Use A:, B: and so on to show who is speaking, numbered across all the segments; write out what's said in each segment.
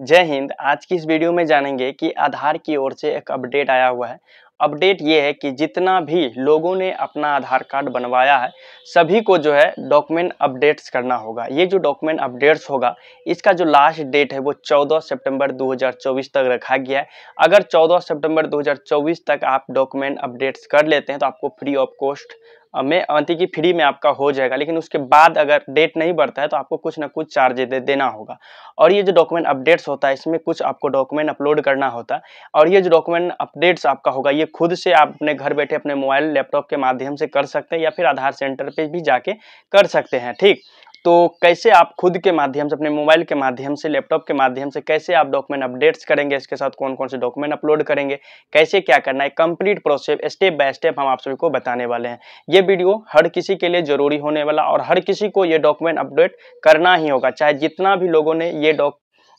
A: जय हिंद आज की इस वीडियो में जानेंगे कि आधार की ओर से एक अपडेट आया हुआ है अपडेट ये है कि जितना भी लोगों ने अपना आधार कार्ड बनवाया है सभी को जो है डॉक्यूमेंट अपडेट्स करना होगा ये जो डॉक्यूमेंट अपडेट्स होगा इसका जो लास्ट डेट है वो 14 सितंबर 2024 तक रखा गया है अगर 14 सितंबर 2024 तक आप डॉक्यूमेंट अपडेट्स कर लेते हैं तो आपको फ्री ऑफ कॉस्ट में आंटी की फ्री में आपका हो जाएगा लेकिन उसके बाद अगर डेट नहीं बढ़ता है तो आपको कुछ ना कुछ चार्ज दे देना होगा और ये जो डॉक्यूमेंट अपडेट्स होता है इसमें कुछ आपको डॉक्यूमेंट अपलोड करना होता है और ये जो डॉक्यूमेंट अपडेट्स आपका होगा ये खुद से आप अपने घर बैठे अपने मोबाइल लैपटॉप के माध्यम से कर सकते हैं या फिर आधार सेंटर पर भी जाके कर सकते हैं ठीक तो कैसे आप खुद के माध्यम से अपने मोबाइल के माध्यम से लैपटॉप के माध्यम से कैसे आप डॉक्यूमेंट अपडेट्स करेंगे इसके साथ कौन कौन से डॉक्यूमेंट अपलोड करेंगे कैसे क्या करना है complete process step by step हम आप सभी को बताने वाले हैं ये वीडियो हर किसी के लिए जरूरी होने वाला और हर किसी को ये डॉक्यूमेंट अपडेट करना ही होगा चाहे जितना भी लोगों ने ये डॉक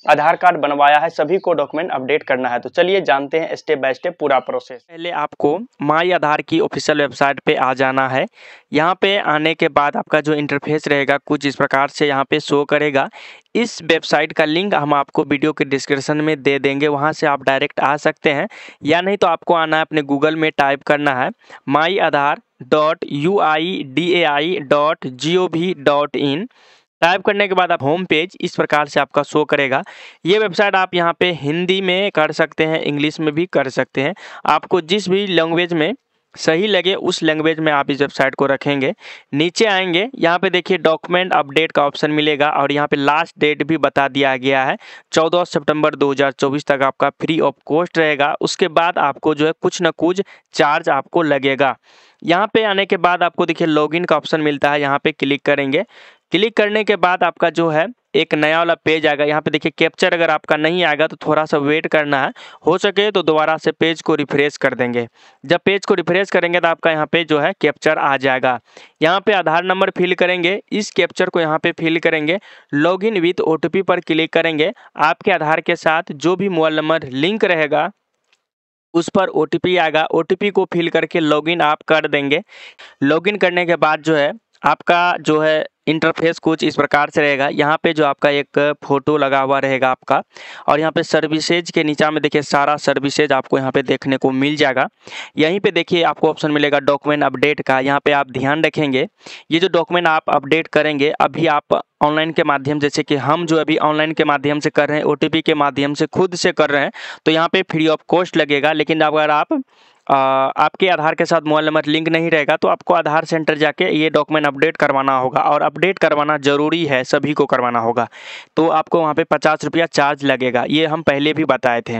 A: आधार कार्ड बनवाया है सभी को डॉक्यूमेंट अपडेट करना है तो चलिए जानते हैं स्टेप बाय स्टेप पूरा प्रोसेस पहले आपको माई आधार की ऑफिशियल वेबसाइट पे आ जाना है यहाँ पे आने के बाद आपका जो इंटरफेस रहेगा कुछ इस प्रकार से यहाँ पे शो करेगा इस वेबसाइट का लिंक हम आपको वीडियो के डिस्क्रिप्शन में दे देंगे वहाँ से आप डायरेक्ट आ सकते हैं या नहीं तो आपको आना है अपने गूगल में टाइप करना है my Aadhaar dot U I D A I dot G O V dot in type करने के बाद आप होम पेज इस प्रकार से आपका शो करेगा ये वेबसाइट आप यहाँ पे हिंदी में कर सकते हैं इंग्लिश में भी कर सकते हैं आपको जिस भी लैंग्वेज में सही लगे उस लैंग्वेज में आप इस वेबसाइट को रखेंगे नीचे आएंगे यहाँ पे देखिए डॉक्यूमेंट अपडेट का ऑप्शन मिलेगा और यहाँ पे लास्ट डेट भी बता दिया गया है 14 सितंबर 2024 तक आपका फ्री ऑफ कॉस्ट रहेगा उसके बाद आपको जो है कुछ ना कुछ चार्ज आपको लगेगा यहाँ पे आने के बाद आपको देखिए लॉगिन का ऑप्शन मिलता है यहाँ पे क्लिक करेंगे क्लिक करने के बाद आपका जो है एक नया वाला पेज आएगा यहाँ पे देखिए कैप्चर अगर आपका नहीं आएगा तो थोड़ा सा वेट करना है हो सके तो दोबारा से पेज को रिफ्रेश कर देंगे जब पेज को रिफ्रेश करेंगे तो आपका यहाँ पे जो है कैप्चर आ जाएगा यहाँ पे आधार नंबर फिल करेंगे इस कैप्चर को यहाँ पे फिल करेंगे लॉग इन विथ ओ पर क्लिक करेंगे आपके आधार के साथ जो भी मोबाइल नंबर लिंक रहेगा उस पर ओ आएगा ओ को फिल करके लॉगिन आप कर देंगे लॉग करने के बाद जो है आपका जो है इंटरफेस कुछ इस प्रकार से रहेगा यहाँ पे जो आपका एक फ़ोटो लगा हुआ रहेगा आपका और यहाँ पे सर्विसेज के नीचा में देखिए सारा सर्विसेज आपको यहाँ पे देखने को मिल जाएगा यहीं पे देखिए आपको ऑप्शन मिलेगा डॉक्यूमेंट अपडेट का यहाँ पे आप ध्यान रखेंगे ये जो डॉक्यूमेंट आप अपडेट करेंगे अभी आप ऑनलाइन के माध्यम जैसे कि हम जो अभी ऑनलाइन के माध्यम से कर रहे हैं ओ के माध्यम से खुद से कर रहे हैं तो यहाँ पर फ्री ऑफ कॉस्ट लगेगा लेकिन अगर आप आपके आधार के साथ मोबाइल नंबर लिंक नहीं रहेगा तो आपको आधार सेंटर जाके ये डॉक्यूमेंट अपडेट करवाना होगा और अपडेट करवाना ज़रूरी है सभी को करवाना होगा तो आपको वहाँ पे पचास रुपया चार्ज लगेगा ये हम पहले भी बताए थे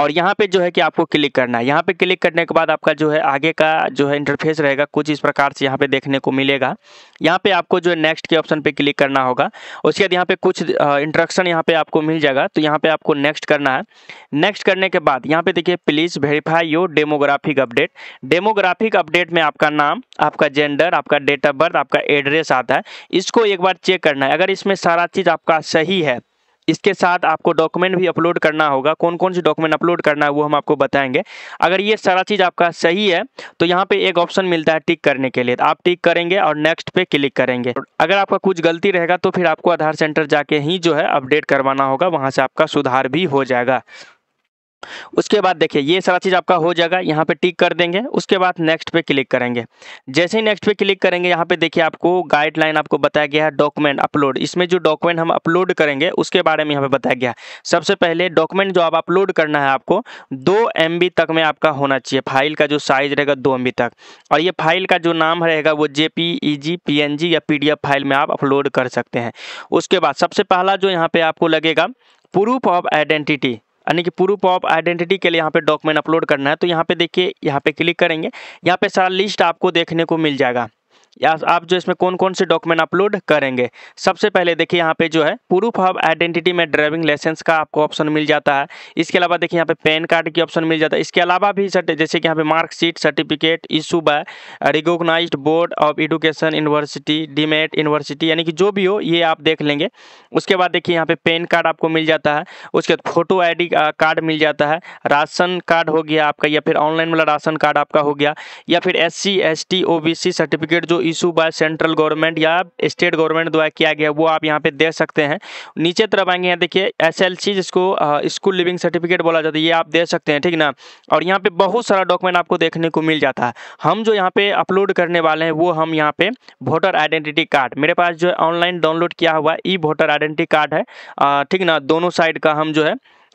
A: और यहाँ पे जो है कि आपको क्लिक करना है यहाँ पे क्लिक करने के बाद आपका जो है आगे का जो है इंटरफेस रहेगा कुछ इस प्रकार से यहाँ पर देखने को मिलेगा यहाँ पर आपको जो है नेक्स्ट के ऑप्शन पर क्लिक करना होगा उसके बाद यहाँ पर कुछ इंट्रक्शन यहाँ पर आपको मिल जाएगा तो यहाँ पर आपको नेक्स्ट करना है नेक्स्ट करने के बाद यहाँ पर देखिए please verify your demograph demographic update demographic update में आपका नाम आपका जेंडर आपका डेट ऑफ बर्थ आपका एड्रेस आता है इसको एक बार चेक करना है अगर इसमें सारा चीज़ आपका सही है इसके साथ आपको डॉक्यूमेंट भी अपलोड करना होगा कौन कौन से डॉक्यूमेंट अपलोड करना है वो हम आपको बताएंगे अगर ये सारा चीज़ आपका सही है तो यहाँ पे एक ऑप्शन मिलता है टिक करने के लिए तो आप टिक करेंगे और नेक्स्ट पे क्लिक करेंगे अगर आपका कुछ गलती रहेगा तो फिर आपको आधार सेंटर जाके ही जो है अपडेट करवाना होगा वहाँ से आपका सुधार भी हो जाएगा उसके बाद देखिए ये सारा चीज़ आपका हो जाएगा यहाँ पे टिक कर देंगे उसके बाद नेक्स्ट पे क्लिक करेंगे जैसे ही नेक्स्ट पे क्लिक करेंगे यहाँ पे देखिए आपको गाइडलाइन आपको बताया गया है डॉक्यूमेंट अपलोड इसमें जो डॉक्यूमेंट हम अपलोड करेंगे उसके बारे में यहाँ पे बताया गया सबसे पहले डॉक्यूमेंट जो आप अपलोड करना है आपको दो एम तक में आपका होना चाहिए फाइल का जो साइज रहेगा दो एम तक और ये फाइल का जो नाम रहेगा वो जे पी e या पी फाइल में आप अपलोड कर सकते हैं उसके बाद सबसे पहला जो यहाँ पर आपको लगेगा प्रूफ ऑफ आइडेंटिटी यानी कि प्रूफ ऑफ आइडेंटिटी के लिए यहाँ पे डॉक्यूमेंट अपलोड करना है तो यहाँ पे देखिए यहाँ पे क्लिक करेंगे यहाँ पे सारा लिस्ट आपको देखने को मिल जाएगा या आप जो इसमें कौन कौन से डॉक्यूमेंट अपलोड करेंगे सबसे पहले देखिए यहाँ पे जो है प्रूफ ऑफ आइडेंटिटी में ड्राइविंग लाइसेंस का आपको ऑप्शन मिल जाता है इसके अलावा देखिए यहाँ पे पैन कार्ड की ऑप्शन मिल जाता है इसके अलावा भी जैसे कि यहाँ पे marksheet certificate issue by recognise board of education university deemed university यानी कि जो भी हो ये आप देख लेंगे उसके बाद देखिए यहाँ पे पैन कार्ड आपको मिल जाता है उसके बाद फोटो डी कार्ड मिल जाता है राशन कार्ड हो गया आपका या फिर ऑनलाइन वाला राशन कार्ड आपका हो गया या फिर एस सी सर्टिफिकेट जो इशू बाय सेंट्रल गवर्नमेंट या स्टेट गवर्नमेंट द्वारा किया गया वो आप यहाँ पे देख सकते हैं नीचे तरफ आएंगे यहाँ देखिए एस जिसको स्कूल लिविंग सर्टिफिकेट बोला जाता है ये आप दे सकते हैं ठीक ना और यहाँ पे बहुत सारा डॉक्यूमेंट आपको देखने को मिल जाता है हम जो यहाँ पे अपलोड करने वाले हैं वो हम यहाँ पे वोटर आइडेंटिटी कार्ड मेरे पास जो है ऑनलाइन डाउनलोड किया हुआ ई वोटर आइडेंटिटी कार्ड है ठीक ना दोनों साइड का हम जो है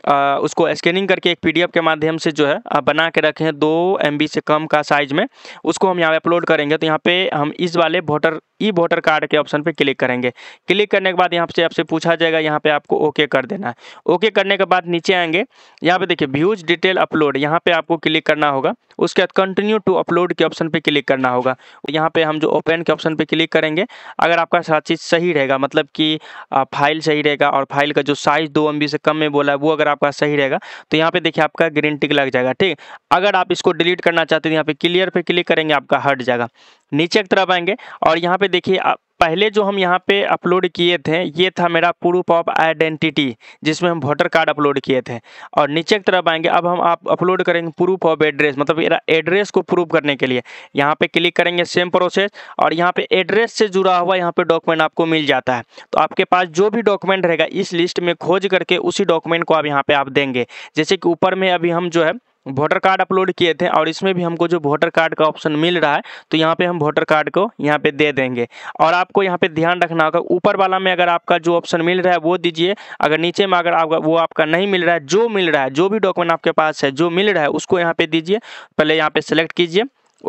A: आ, उसको स्कैनिंग करके एक पीडीएफ के माध्यम से जो है आप बना के रखें दो एम से कम का साइज में उसको हम यहाँ पे अपलोड करेंगे तो यहाँ पे हम इस वाले वोटर ई वोटर कार्ड के ऑप्शन पे क्लिक करेंगे क्लिक करने के बाद यहाँ से आपसे पूछा जाएगा यहाँ पे आपको ओके कर देना है ओके करने के बाद नीचे आएंगे यहाँ पे देखिए व्यूज डिटेल अपलोड यहाँ पे आपको क्लिक करना होगा उसके बाद कंटिन्यू टू अपलोड के ऑप्शन पे क्लिक करना होगा यहाँ पे हम जो ओपन के ऑप्शन पे क्लिक करेंगे अगर आपका साथ चीज़ सही रहेगा मतलब कि फाइल सही रहेगा और फाइल का जो साइज़ दो एम से कम में बोला है वो अगर आपका सही रहेगा तो यहाँ पे देखिए आपका ग्रीन टिक लग जाएगा ठीक अगर आप इसको डिलीट करना चाहते हैं तो यहाँ पे क्लियर पे क्लिक करेंगे आपका हट जाएगा नीचे की तरफ आएंगे और यहाँ पे देखिए पहले जो हम यहाँ पे अपलोड किए थे ये था मेरा प्रूफ ऑफ आइडेंटिटी जिसमें हम वोटर कार्ड अपलोड किए थे और नीचे की तरफ आएंगे अब हम आप अपलोड करेंगे प्रूफ ऑफ एड्रेस मतलब मेरा एड्रेस को प्रूफ करने के लिए यहाँ पे क्लिक करेंगे सेम प्रोसेस और यहाँ पे एड्रेस से जुड़ा हुआ यहाँ पे डॉक्यूमेंट आपको मिल जाता है तो आपके पास जो भी डॉक्यूमेंट रहेगा इस लिस्ट में खोज करके उसी डॉक्यूमेंट को आप यहाँ पर आप देंगे जैसे कि ऊपर में अभी हम जो है वोटर कार्ड अपलोड किए थे और इसमें भी हमको जो वोटर कार्ड का ऑप्शन मिल रहा है तो यहाँ पे हम वोटर कार्ड को यहाँ पे दे देंगे और आपको यहाँ पे ध्यान रखना होगा ऊपर वाला में अगर आपका जो ऑप्शन मिल रहा है वो दीजिए अगर नीचे में अगर आपका वो आपका नहीं मिल रहा है जो मिल रहा है जो भी डॉक्यूमेंट आपके पास है जो मिल रहा है उसको यहाँ पे दीजिए पहले यहाँ पे सेलेक्ट कीजिए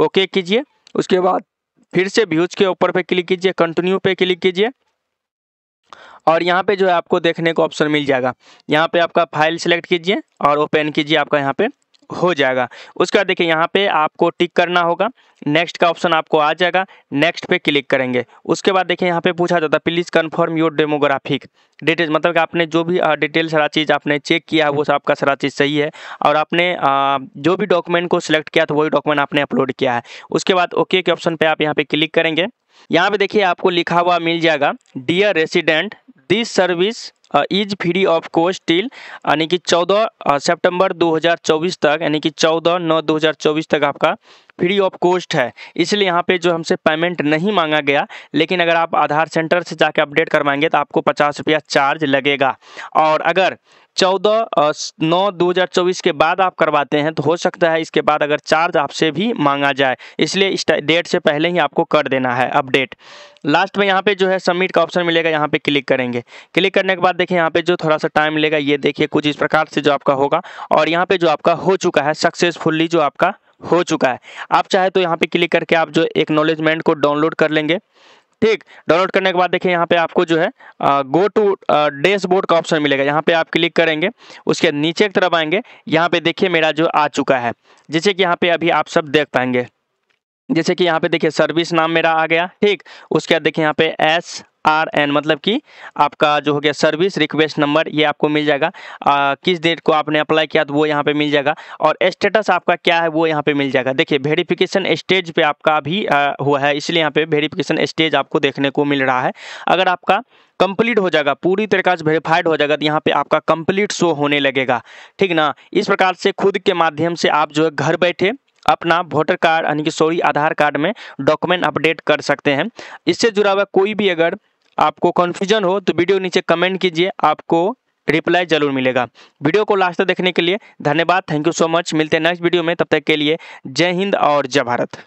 A: ओके कीजिए उसके बाद फिर से व्यूज के ऊपर पर क्लिक कीजिए कंटिन्यू पर क्लिक कीजिए और यहाँ पर जो है आपको देखने को ऑप्शन मिल जाएगा यहाँ पर आपका फाइल सेलेक्ट कीजिए और ओपन कीजिए आपका यहाँ पे हो जाएगा उसके बाद देखिए यहाँ पे आपको टिक करना होगा नेक्स्ट का ऑप्शन आपको आ जाएगा नेक्स्ट पे क्लिक करेंगे उसके बाद देखिए यहाँ पे पूछा जाता है please confirm your demographic details मतलब कि आपने जो भी डिटेल सारा चीज़ आपने चेक किया है वो आपका सारा चीज़ सही है और आपने जो भी डॉक्यूमेंट को सिलेक्ट किया था वही डॉक्यूमेंट आपने अपलोड किया है उसके बाद ओके के ऑप्शन पर आप यहाँ पर क्लिक करेंगे यहाँ पर देखिए आपको लिखा हुआ मिल जाएगा dear resident this service is free of cost till यानी कि चौदह सितंबर uh, 2024 तक यानी कि चौदह नौ 2024 तक आपका फ्री ऑफ कॉस्ट है इसलिए यहाँ पे जो हमसे पेमेंट नहीं मांगा गया लेकिन अगर आप आधार सेंटर से जाके अपडेट करवाएंगे तो आपको पचास रुपया चार्ज लगेगा और अगर चौदह नौ दो हज़ार चौबीस के बाद आप करवाते हैं तो हो सकता है इसके बाद अगर चार्ज आपसे भी मांगा जाए इसलिए इस डेट से पहले ही आपको कर देना है अपडेट लास्ट में यहाँ पे जो है सबमिट का ऑप्शन मिलेगा यहाँ पे क्लिक करेंगे क्लिक करने के बाद देखिए यहाँ पे जो थोड़ा सा टाइम मिलेगा ये देखिए कुछ इस प्रकार से जो आपका होगा और यहाँ पे जो आपका हो चुका है सक्सेसफुल्ली जो आपका हो चुका है आप चाहे तो यहाँ पे क्लिक करके आप जो एक्नोलेजमेंट को डाउनलोड कर लेंगे ठीक डाउनलोड करने के बाद देखिए यहाँ पे आपको जो है गो टू डैशबोर्ड का ऑप्शन मिलेगा यहाँ पे आप क्लिक करेंगे उसके नीचे की तरफ आएंगे यहाँ पे देखिए मेरा जो आ चुका है जैसे कि यहाँ पे अभी आप सब देख पाएंगे जैसे कि यहाँ पे देखिए सर्विस नाम मेरा आ गया ठीक उसके बाद देखिए यहाँ पे एस आर एन मतलब कि आपका जो हो गया सर्विस रिक्वेस्ट नंबर ये आपको मिल जाएगा आ, किस डेट को आपने अप्लाई किया तो वो यहाँ पे मिल जाएगा और स्टेटस आपका क्या है वो यहाँ पे मिल जाएगा देखिए वेरिफिकेशन स्टेज पे आपका अभी हुआ है इसलिए यहाँ पे वेरिफिकेशन स्टेज आपको देखने को मिल रहा है अगर आपका कंप्लीट हो जाएगा पूरी तरीका से वेरीफाइड हो जाएगा तो यहाँ पे आपका कंप्लीट शो होने लगेगा ठीक ना इस प्रकार से खुद के माध्यम से आप जो है घर बैठे अपना वोटर कार्ड यानी कि सॉरी आधार कार्ड में डॉक्यूमेंट अपडेट कर सकते हैं इससे जुड़ा हुआ कोई भी अगर आपको कन्फ्यूजन हो तो वीडियो नीचे कमेंट कीजिए आपको रिप्लाई जरूर मिलेगा वीडियो को लास्ट तक देखने के लिए धन्यवाद थैंक यू सो मच मिलते हैं नेक्स्ट वीडियो में तब तक के लिए जय हिंद और जय भारत